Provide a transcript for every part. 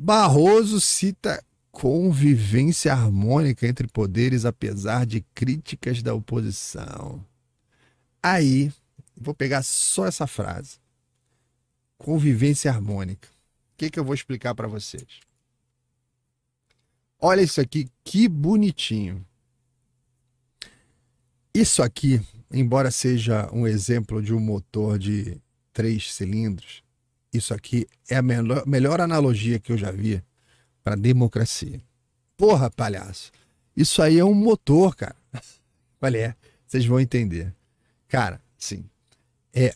Barroso cita convivência harmônica entre poderes, apesar de críticas da oposição. Aí, vou pegar só essa frase. Convivência harmônica. O que, que eu vou explicar para vocês? Olha isso aqui, que bonitinho. Isso aqui, embora seja um exemplo de um motor de três cilindros, isso aqui é a melhor, melhor analogia que eu já vi para democracia. Porra, palhaço. Isso aí é um motor, cara. Olha, é. Vocês vão entender. Cara, sim. É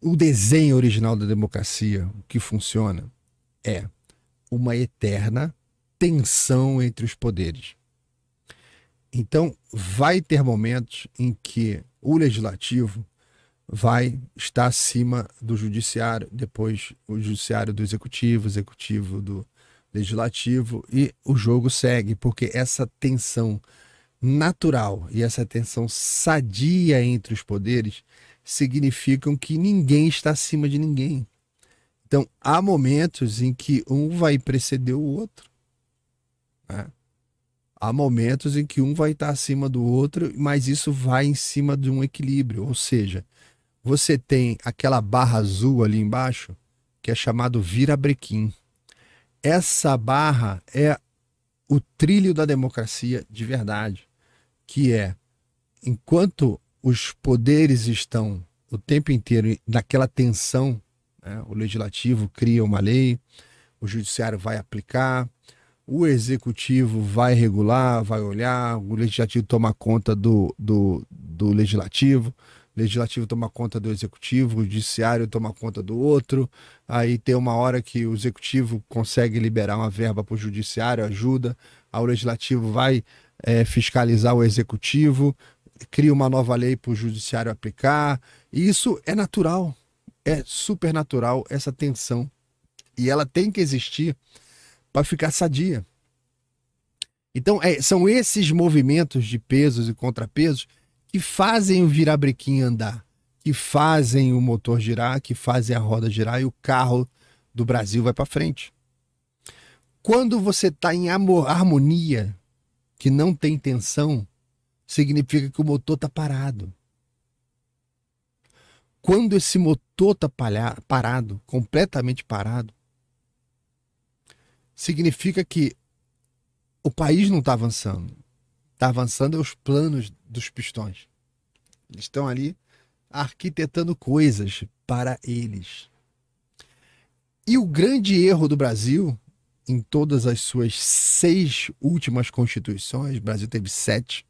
o desenho original da democracia, o que funciona é uma eterna tensão entre os poderes. Então, vai ter momentos em que o legislativo vai estar acima do judiciário, depois o judiciário do executivo, executivo do legislativo e o jogo segue, porque essa tensão natural e essa tensão sadia entre os poderes significam que ninguém está acima de ninguém. Então, há momentos em que um vai preceder o outro. Né? Há momentos em que um vai estar acima do outro, mas isso vai em cima de um equilíbrio. Ou seja, você tem aquela barra azul ali embaixo, que é chamado virabrequim. Essa barra é o trilho da democracia de verdade, que é enquanto os poderes estão o tempo inteiro naquela tensão, né? o legislativo cria uma lei, o judiciário vai aplicar, o executivo vai regular, vai olhar, o legislativo toma conta do, do, do legislativo legislativo toma conta do executivo, o judiciário toma conta do outro, aí tem uma hora que o executivo consegue liberar uma verba para o judiciário, ajuda, aí o legislativo vai é, fiscalizar o executivo, cria uma nova lei para o judiciário aplicar. E isso é natural, é super natural essa tensão. E ela tem que existir para ficar sadia. Então, é, são esses movimentos de pesos e contrapesos que fazem o virabrequim andar, que fazem o motor girar, que fazem a roda girar e o carro do Brasil vai para frente. Quando você está em harmonia, que não tem tensão, significa que o motor está parado. Quando esse motor está parado, completamente parado, significa que o país não está avançando, está avançando é os planos dos pistões. Eles estão ali arquitetando coisas para eles. E o grande erro do Brasil, em todas as suas seis últimas constituições, o Brasil teve sete,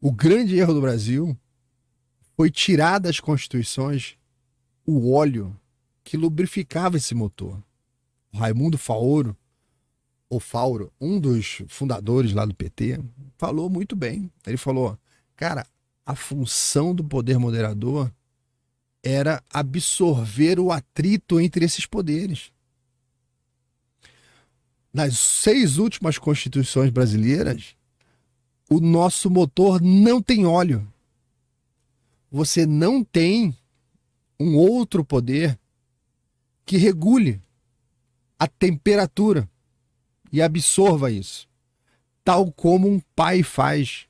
o grande erro do Brasil foi tirar das constituições o óleo que lubrificava esse motor. O Raimundo Faoro o Fauro, um dos fundadores lá do PT, falou muito bem. Ele falou: cara, a função do poder moderador era absorver o atrito entre esses poderes. Nas seis últimas constituições brasileiras, o nosso motor não tem óleo. Você não tem um outro poder que regule a temperatura e absorva isso. Tal como um pai faz.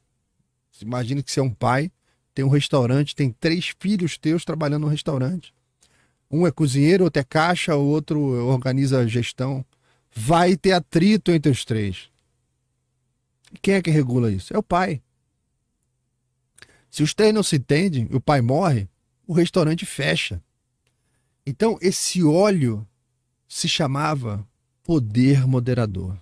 Imagina que você é um pai, tem um restaurante, tem três filhos teus trabalhando no restaurante. Um é cozinheiro, outro é caixa, o outro organiza a gestão. Vai ter atrito entre os três. Quem é que regula isso? É o pai. Se os três não se entendem, o pai morre, o restaurante fecha. Então, esse óleo se chamava poder moderador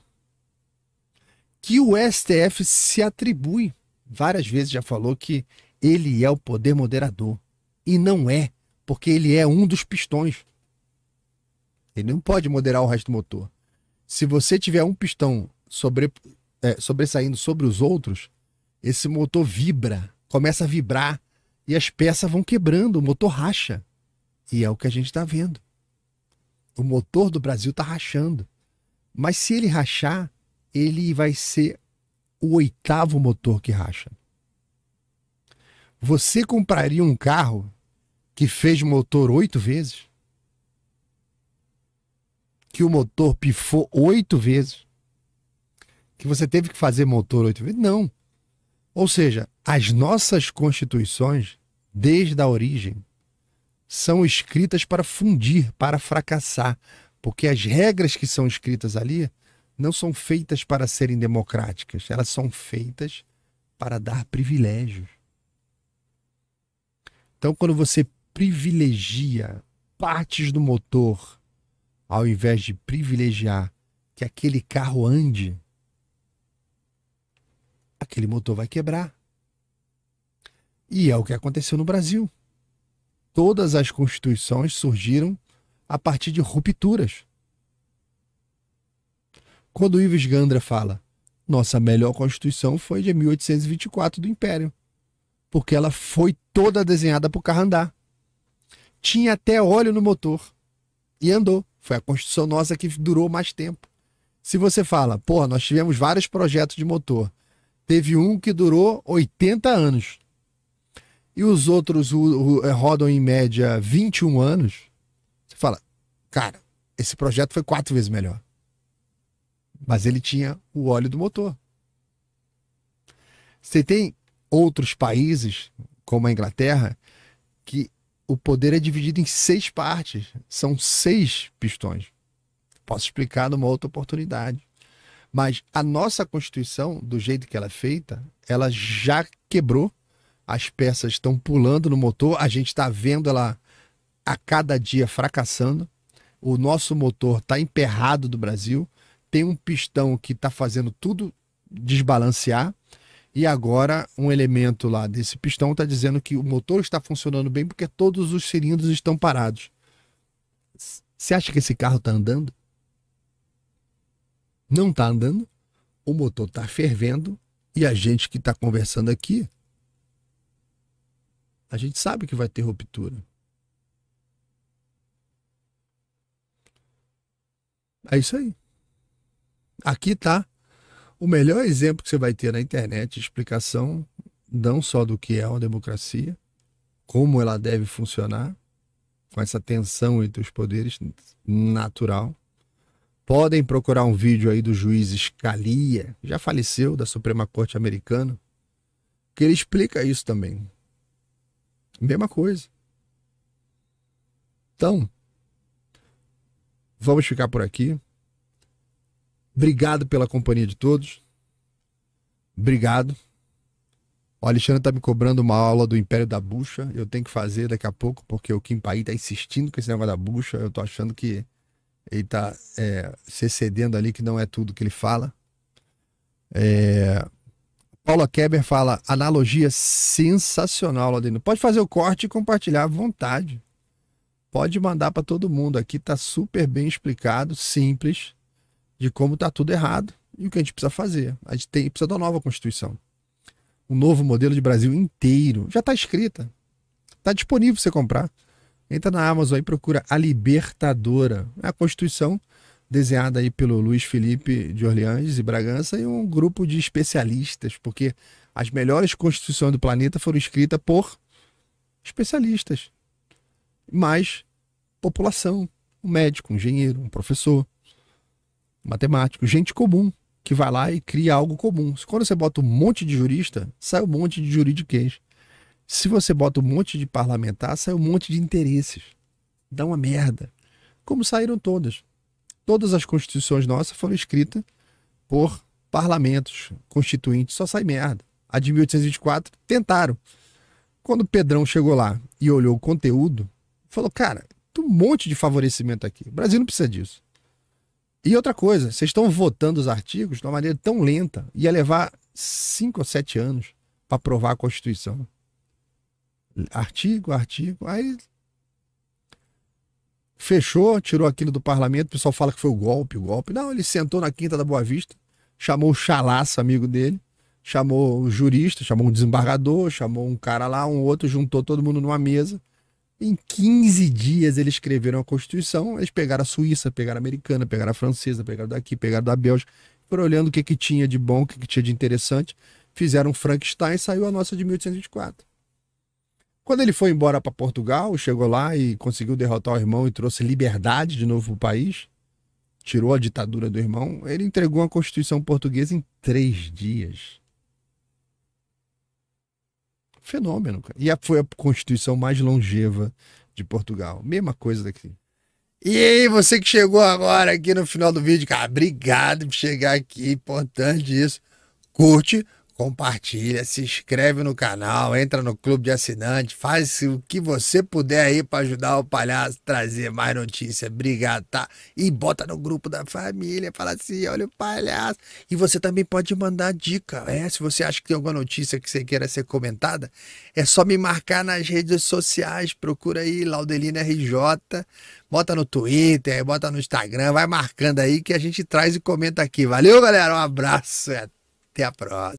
que o STF se atribui. Várias vezes já falou que ele é o poder moderador. E não é, porque ele é um dos pistões. Ele não pode moderar o resto do motor. Se você tiver um pistão sobre, é, sobressaindo sobre os outros, esse motor vibra, começa a vibrar e as peças vão quebrando, o motor racha. E é o que a gente está vendo. O motor do Brasil está rachando. Mas se ele rachar, ele vai ser o oitavo motor que racha. Você compraria um carro que fez motor oito vezes? Que o motor pifou oito vezes? Que você teve que fazer motor oito vezes? Não. Ou seja, as nossas constituições, desde a origem, são escritas para fundir, para fracassar, porque as regras que são escritas ali não são feitas para serem democráticas, elas são feitas para dar privilégios. Então, quando você privilegia partes do motor, ao invés de privilegiar que aquele carro ande, aquele motor vai quebrar. E é o que aconteceu no Brasil. Todas as constituições surgiram a partir de rupturas. Quando Ives Gandra fala, nossa melhor Constituição foi de 1824 do Império, porque ela foi toda desenhada para o carro andar. Tinha até óleo no motor e andou. Foi a Constituição nossa que durou mais tempo. Se você fala, pô, nós tivemos vários projetos de motor, teve um que durou 80 anos e os outros rodam em média 21 anos, Cara, esse projeto foi quatro vezes melhor. Mas ele tinha o óleo do motor. Você tem outros países, como a Inglaterra, que o poder é dividido em seis partes. São seis pistões. Posso explicar numa outra oportunidade. Mas a nossa Constituição, do jeito que ela é feita, ela já quebrou. As peças estão pulando no motor, a gente está vendo ela a cada dia fracassando o nosso motor está emperrado do Brasil, tem um pistão que está fazendo tudo desbalancear, e agora um elemento lá desse pistão está dizendo que o motor está funcionando bem porque todos os cilindros estão parados. Você acha que esse carro está andando? Não está andando, o motor está fervendo e a gente que está conversando aqui, a gente sabe que vai ter ruptura. É isso aí. Aqui tá o melhor exemplo que você vai ter na internet, explicação não só do que é uma democracia, como ela deve funcionar, com essa tensão entre os poderes natural. Podem procurar um vídeo aí do juiz Scalia, já faleceu da Suprema Corte Americana, que ele explica isso também. Mesma coisa. Então, Vamos ficar por aqui. Obrigado pela companhia de todos. Obrigado. O Alexandre tá me cobrando uma aula do Império da Bucha. Eu tenho que fazer daqui a pouco, porque o Kim Paí tá insistindo com esse negócio da bucha. Eu tô achando que ele tá é, se excedendo ali, que não é tudo que ele fala. É... Paula Keber fala, analogia sensacional, Ladino. Pode fazer o corte e compartilhar à vontade pode mandar para todo mundo. Aqui está super bem explicado, simples, de como está tudo errado e o que a gente precisa fazer. A gente tem, precisa da nova Constituição. Um novo modelo de Brasil inteiro. Já está escrita. Está disponível para você comprar. Entra na Amazon e procura A Libertadora. É a Constituição desenhada aí pelo Luiz Felipe de Orleans e Bragança e um grupo de especialistas, porque as melhores constituições do planeta foram escritas por especialistas mais população, um médico, um engenheiro, um professor, matemático, gente comum que vai lá e cria algo comum. Quando você bota um monte de jurista, sai um monte de juridiquês. Se você bota um monte de parlamentar, sai um monte de interesses. Dá uma merda. Como saíram todas. Todas as constituições nossas foram escritas por parlamentos constituintes, só sai merda. A de 1824 tentaram. Quando Pedrão chegou lá e olhou o conteúdo, falou, cara, tem um monte de favorecimento aqui. O Brasil não precisa disso. E outra coisa, vocês estão votando os artigos de uma maneira tão lenta, ia levar cinco ou sete anos para aprovar a Constituição. Artigo, artigo, aí fechou, tirou aquilo do parlamento, o pessoal fala que foi o golpe, o golpe. Não, ele sentou na Quinta da Boa Vista, chamou o chalaço amigo dele, chamou o jurista, chamou um desembargador, chamou um cara lá, um outro, juntou todo mundo numa mesa em 15 dias eles escreveram a Constituição, eles pegaram a Suíça, pegaram a americana, pegaram a francesa, pegaram daqui, pegaram da Bélgica, foram olhando o que, que tinha de bom, o que, que tinha de interessante, fizeram Frankenstein e saiu a nossa de 1824. Quando ele foi embora para Portugal, chegou lá e conseguiu derrotar o irmão e trouxe liberdade de novo para o país, tirou a ditadura do irmão, ele entregou a Constituição portuguesa em três dias. Fenômeno, cara. E a, foi a constituição mais longeva de Portugal. Mesma coisa daqui. E aí, você que chegou agora aqui no final do vídeo, cara, obrigado por chegar aqui, importante isso. Curte, compartilha, se inscreve no canal, entra no clube de assinante, faz o que você puder aí para ajudar o palhaço a trazer mais notícias. Obrigado, tá? E bota no grupo da família, fala assim, olha o palhaço. E você também pode mandar dica, é? Se você acha que tem alguma notícia que você queira ser comentada, é só me marcar nas redes sociais, procura aí Laudelina RJ, bota no Twitter, bota no Instagram, vai marcando aí que a gente traz e comenta aqui. Valeu, galera, um abraço e até a próxima.